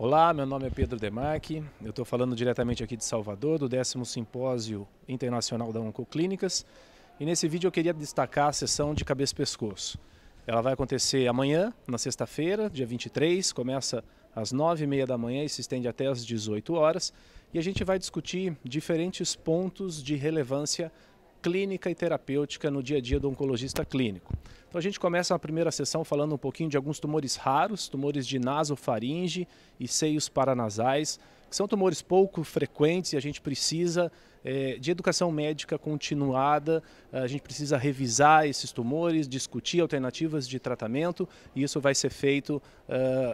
Olá, meu nome é Pedro Demarque, eu estou falando diretamente aqui de Salvador, do décimo Simpósio Internacional da Oncoclínicas, e nesse vídeo eu queria destacar a sessão de cabeça e pescoço. Ela vai acontecer amanhã, na sexta-feira, dia 23, começa às 9h30 da manhã e se estende até às 18 horas, e a gente vai discutir diferentes pontos de relevância clínica e terapêutica no dia a dia do oncologista clínico. Então a gente começa a primeira sessão falando um pouquinho de alguns tumores raros, tumores de nasofaringe e seios paranasais, que são tumores pouco frequentes e a gente precisa é, de educação médica continuada, a gente precisa revisar esses tumores, discutir alternativas de tratamento e isso vai ser feito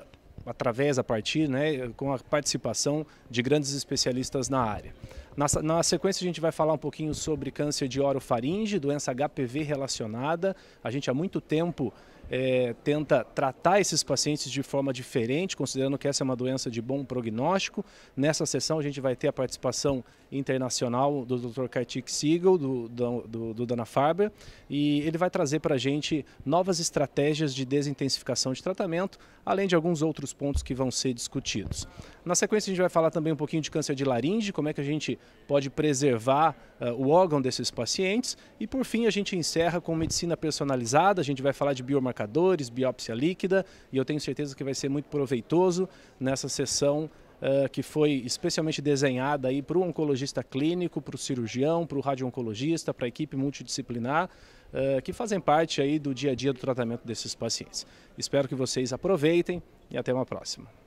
uh, através, a partir, né, com a participação de grandes especialistas na área. Na, na, sequência a gente vai falar um pouquinho sobre câncer de orofaringe, doença HPV relacionada. A gente há muito tempo é, tenta tratar esses pacientes de forma diferente, considerando que essa é uma doença de bom prognóstico. Nessa sessão a gente vai ter a participação internacional do Dr. Kartik Siegel, do, do, do Dana Farber, e ele vai trazer para a gente novas estratégias de desintensificação de tratamento, além de alguns outros pontos que vão ser discutidos. Na sequência a gente vai falar também um pouquinho de câncer de laringe, como é que a gente pode preservar uh, o órgão desses pacientes, e por fim a gente encerra com medicina personalizada, a gente vai falar de biomarcadores biomarcadores, biópsia líquida, e eu tenho certeza que vai ser muito proveitoso nessa sessão Uh, que foi especialmente desenhada aí para o oncologista clínico, para o cirurgião, para o radiooncologista, para a equipe multidisciplinar, uh, que fazem parte aí do dia a dia do tratamento desses pacientes. Espero que vocês aproveitem e até uma próxima.